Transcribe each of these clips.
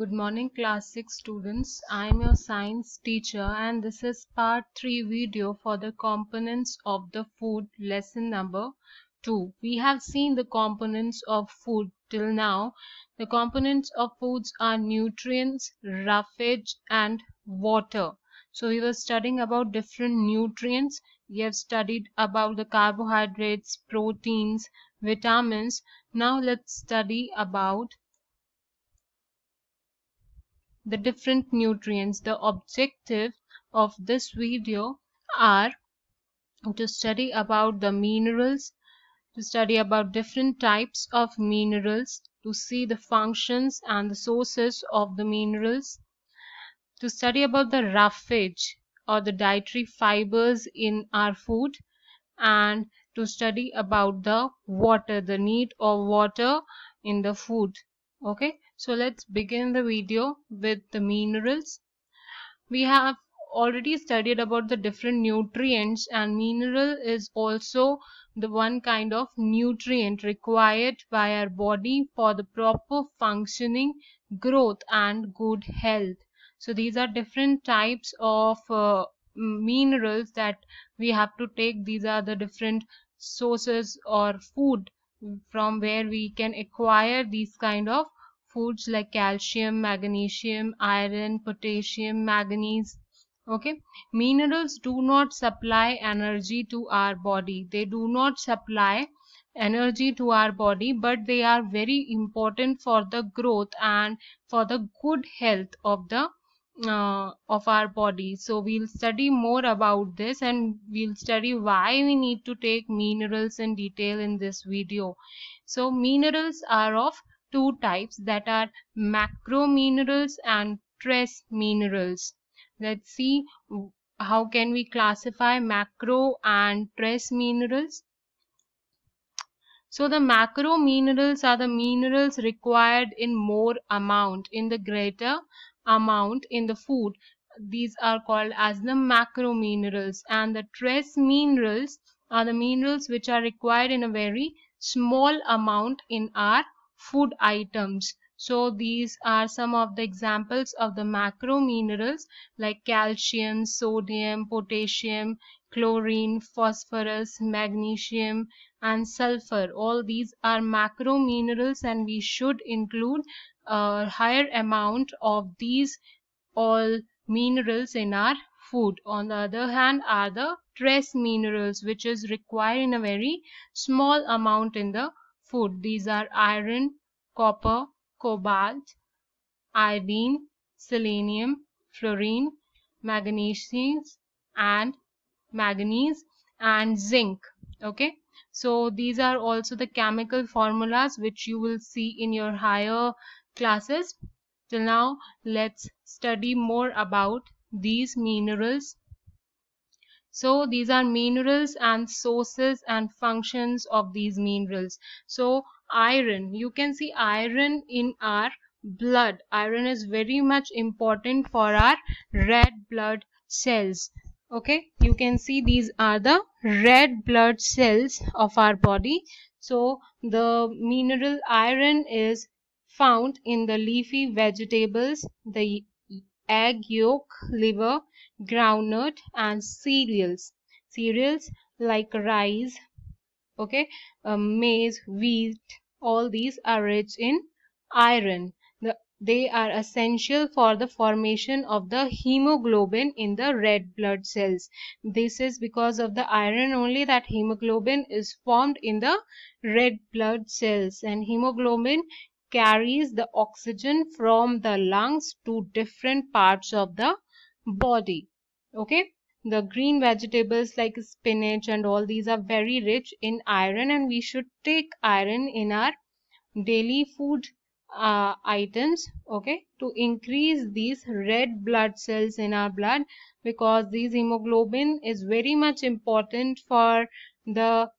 Good morning class 6 students. I am your science teacher and this is part 3 video for the components of the food lesson number 2. We have seen the components of food till now. The components of foods are nutrients, roughage and water. So we were studying about different nutrients. We have studied about the carbohydrates, proteins, vitamins. Now let's study about the different nutrients. The objective of this video are to study about the minerals, to study about different types of minerals, to see the functions and the sources of the minerals, to study about the roughage or the dietary fibers in our food and to study about the water the need of water in the food okay so let's begin the video with the minerals. We have already studied about the different nutrients and mineral is also the one kind of nutrient required by our body for the proper functioning growth and good health so these are different types of uh, minerals that we have to take these are the different sources or food from where we can acquire these kind of foods like calcium, magnesium, iron, potassium, manganese. Okay, minerals do not supply energy to our body. They do not supply energy to our body but they are very important for the growth and for the good health of the uh, of our body so we'll study more about this and we'll study why we need to take minerals in detail in this video so minerals are of two types that are macro minerals and trace minerals. Let's see how can we classify macro and trace minerals. So the macro minerals are the minerals required in more amount, in the greater amount in the food. These are called as the macro minerals and the trace minerals are the minerals which are required in a very small amount in our food items. So these are some of the examples of the macro minerals like calcium, sodium, potassium, chlorine, phosphorus, magnesium and sulfur. All these are macro minerals and we should include a higher amount of these all minerals in our food. On the other hand are the trace minerals which is required in a very small amount in the food. These are iron, copper, cobalt, iodine, selenium, fluorine, magnesium, and manganese and zinc. Okay. So these are also the chemical formulas which you will see in your higher classes. Till now, let's study more about these minerals so these are minerals and sources and functions of these minerals. So iron, you can see iron in our blood. Iron is very much important for our red blood cells. Okay, you can see these are the red blood cells of our body. So the mineral iron is found in the leafy vegetables, the egg yolk, liver, groundnut and cereals. Cereals like rice, okay, uh, maize, wheat, all these are rich in iron. The, they are essential for the formation of the hemoglobin in the red blood cells. This is because of the iron only that hemoglobin is formed in the red blood cells and hemoglobin carries the oxygen from the lungs to different parts of the body okay the green vegetables like spinach and all these are very rich in iron and we should take iron in our daily food uh, items okay to increase these red blood cells in our blood because these hemoglobin is very much important for the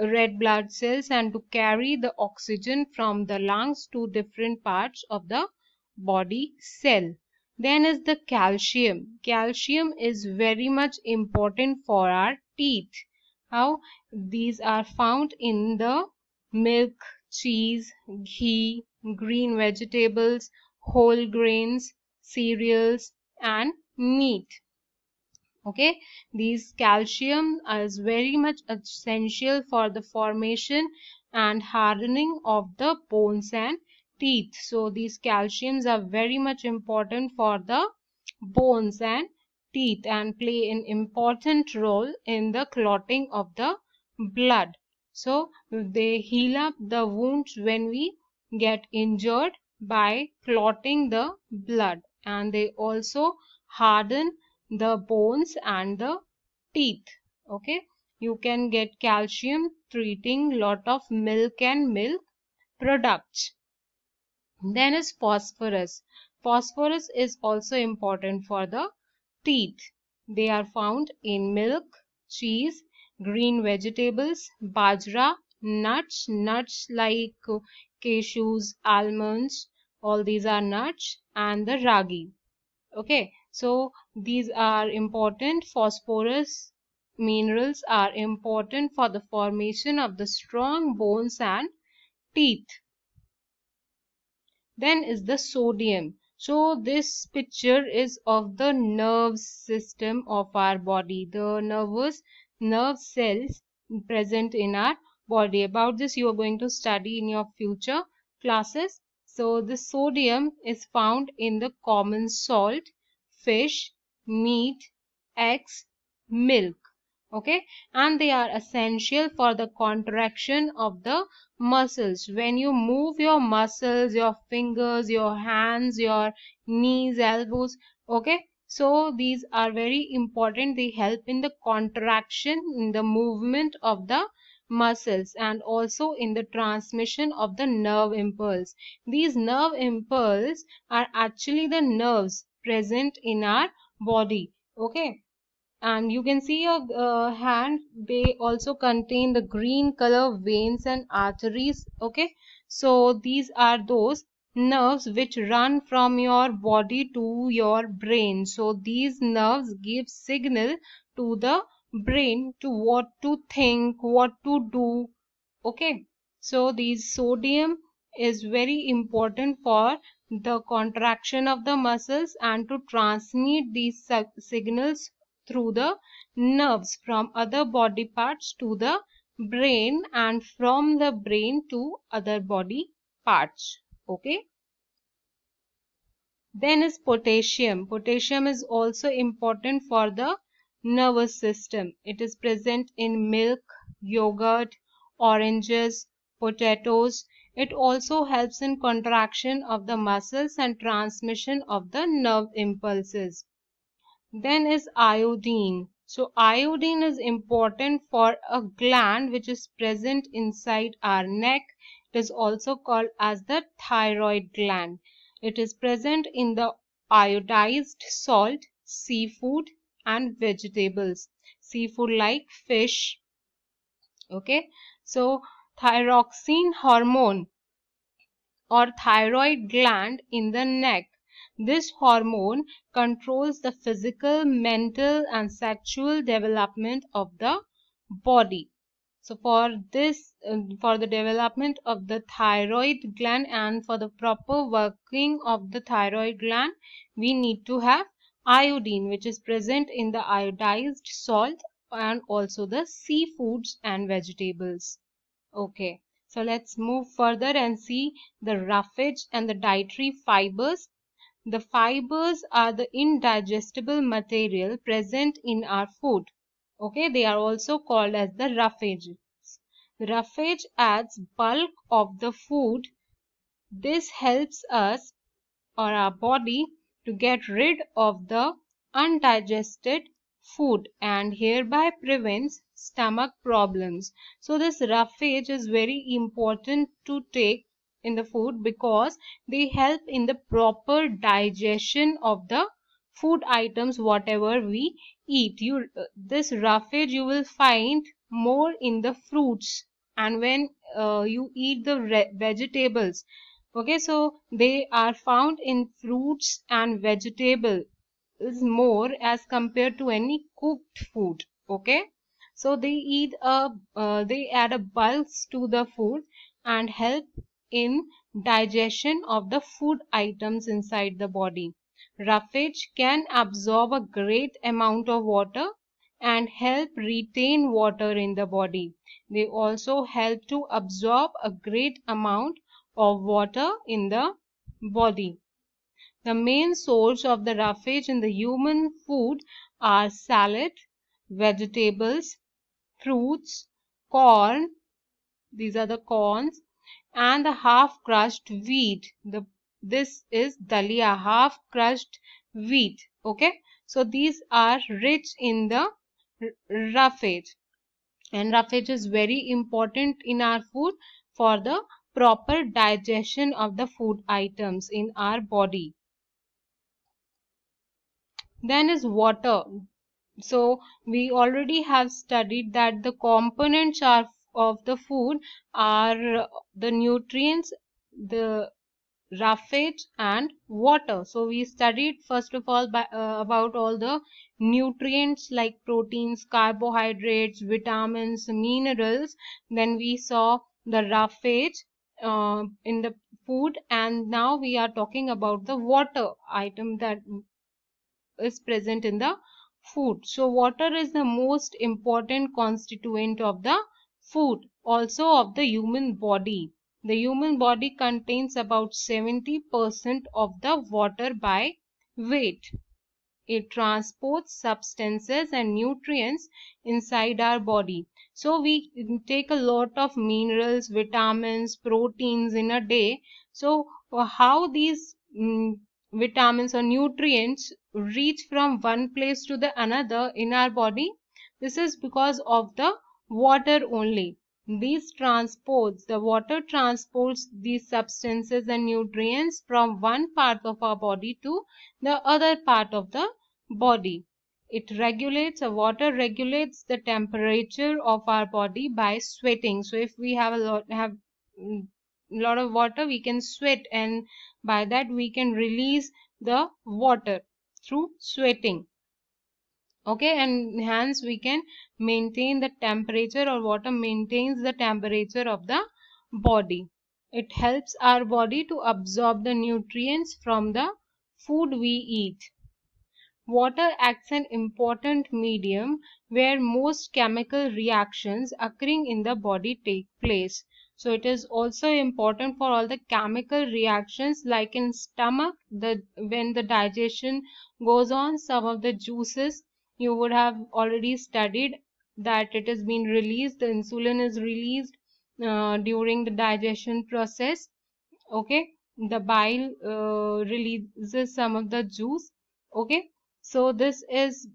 red blood cells and to carry the oxygen from the lungs to different parts of the body cell. Then is the calcium. Calcium is very much important for our teeth. How these are found in the milk, cheese, ghee, green vegetables, whole grains, cereals and meat okay these calcium is very much essential for the formation and hardening of the bones and teeth so these calciums are very much important for the bones and teeth and play an important role in the clotting of the blood so they heal up the wounds when we get injured by clotting the blood and they also harden the bones and the teeth okay you can get calcium treating lot of milk and milk products then is phosphorus phosphorus is also important for the teeth they are found in milk cheese green vegetables bajra nuts nuts like cashews almonds all these are nuts and the ragi okay so these are important. Phosphorus minerals are important for the formation of the strong bones and teeth. Then is the sodium. So this picture is of the nerve system of our body, the nervous nerve cells present in our body. About this you are going to study in your future classes. So the sodium is found in the common salt fish, meat, eggs, milk okay and they are essential for the contraction of the muscles when you move your muscles your fingers your hands your knees elbows okay so these are very important they help in the contraction in the movement of the muscles and also in the transmission of the nerve impulse these nerve impulse are actually the nerves present in our body okay and you can see your uh, hand they also contain the green color veins and arteries okay so these are those nerves which run from your body to your brain so these nerves give signal to the brain to what to think what to do okay so these sodium is very important for the contraction of the muscles and to transmit these signals through the nerves from other body parts to the brain and from the brain to other body parts okay then is potassium potassium is also important for the nervous system it is present in milk yogurt oranges potatoes it also helps in contraction of the muscles and transmission of the nerve impulses. Then is iodine. So iodine is important for a gland which is present inside our neck. It is also called as the thyroid gland. It is present in the iodized salt, seafood and vegetables. Seafood like fish. Okay. So thyroxine hormone or thyroid gland in the neck. This hormone controls the physical, mental, and sexual development of the body. So for this, uh, for the development of the thyroid gland and for the proper working of the thyroid gland, we need to have iodine which is present in the iodized salt and also the seafoods and vegetables. Okay, so let's move further and see the roughage and the dietary fibers. The fibers are the indigestible material present in our food. Okay, they are also called as the roughage. roughage adds bulk of the food. This helps us or our body to get rid of the undigested food and hereby prevents stomach problems. So this roughage is very important to take in the food because they help in the proper digestion of the food items whatever we eat you uh, this roughage you will find more in the fruits and when uh, you eat the vegetables okay so they are found in fruits and vegetables more as compared to any cooked food okay so they eat a uh, they add a bulks to the food and help in digestion of the food items inside the body. Roughage can absorb a great amount of water and help retain water in the body. They also help to absorb a great amount of water in the body. The main source of the roughage in the human food are salad, vegetables, fruits, corn, these are the corns, and the half crushed wheat. The, this is dalia, half crushed wheat. Okay, so these are rich in the roughage, and roughage is very important in our food for the proper digestion of the food items in our body. Then is water. So we already have studied that the components are of the food are the nutrients, the roughage and water. So we studied first of all by, uh, about all the nutrients like proteins, carbohydrates, vitamins, minerals. Then we saw the roughage uh, in the food and now we are talking about the water item that is present in the food. So water is the most important constituent of the food, also of the human body. The human body contains about 70% of the water by weight. It transports substances and nutrients inside our body. So we take a lot of minerals, vitamins, proteins in a day. So uh, how these mm, vitamins or nutrients reach from one place to the another in our body this is because of the water only these transports the water transports these substances and nutrients from one part of our body to the other part of the body it regulates the water regulates the temperature of our body by sweating so if we have a lot have mm, lot of water we can sweat and by that we can release the water through sweating okay and hence we can maintain the temperature or water maintains the temperature of the body it helps our body to absorb the nutrients from the food we eat Water acts an important medium where most chemical reactions occurring in the body take place. So it is also important for all the chemical reactions like in stomach, the when the digestion goes on, some of the juices you would have already studied that it is being released, the insulin is released uh, during the digestion process. Okay, the bile uh, releases some of the juice. Okay, so this is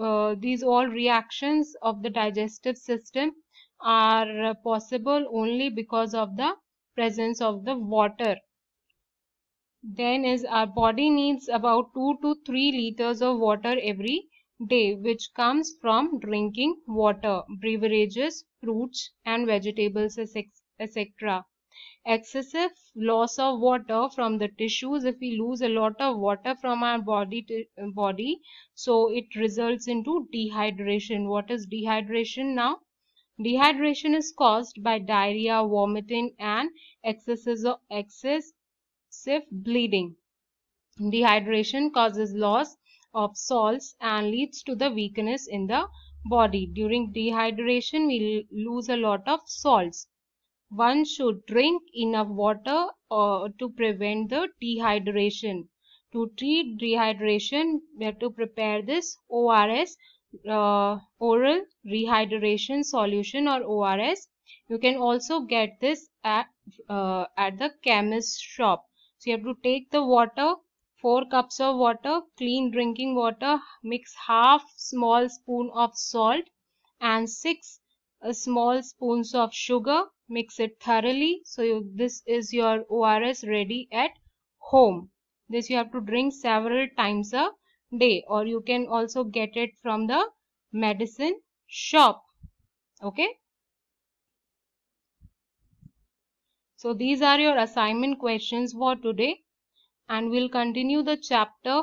uh, these all reactions of the digestive system are possible only because of the presence of the water. Then is our body needs about 2 to 3 liters of water every day which comes from drinking water, beverages, fruits and vegetables etc excessive loss of water from the tissues if we lose a lot of water from our body body so it results into dehydration what is dehydration now dehydration is caused by diarrhea vomiting and of excessive bleeding dehydration causes loss of salts and leads to the weakness in the body during dehydration we lose a lot of salts one should drink enough water uh, to prevent the dehydration. To treat dehydration, we have to prepare this ORS, uh, oral rehydration solution or ORS. You can also get this at, uh, at the chemist shop. So you have to take the water, 4 cups of water, clean drinking water, mix half small spoon of salt and 6 uh, small spoons of sugar mix it thoroughly so you, this is your ORS ready at home this you have to drink several times a day or you can also get it from the medicine shop okay so these are your assignment questions for today and we'll continue the chapter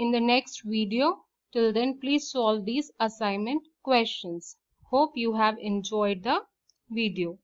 in the next video till then please solve these assignment questions hope you have enjoyed the video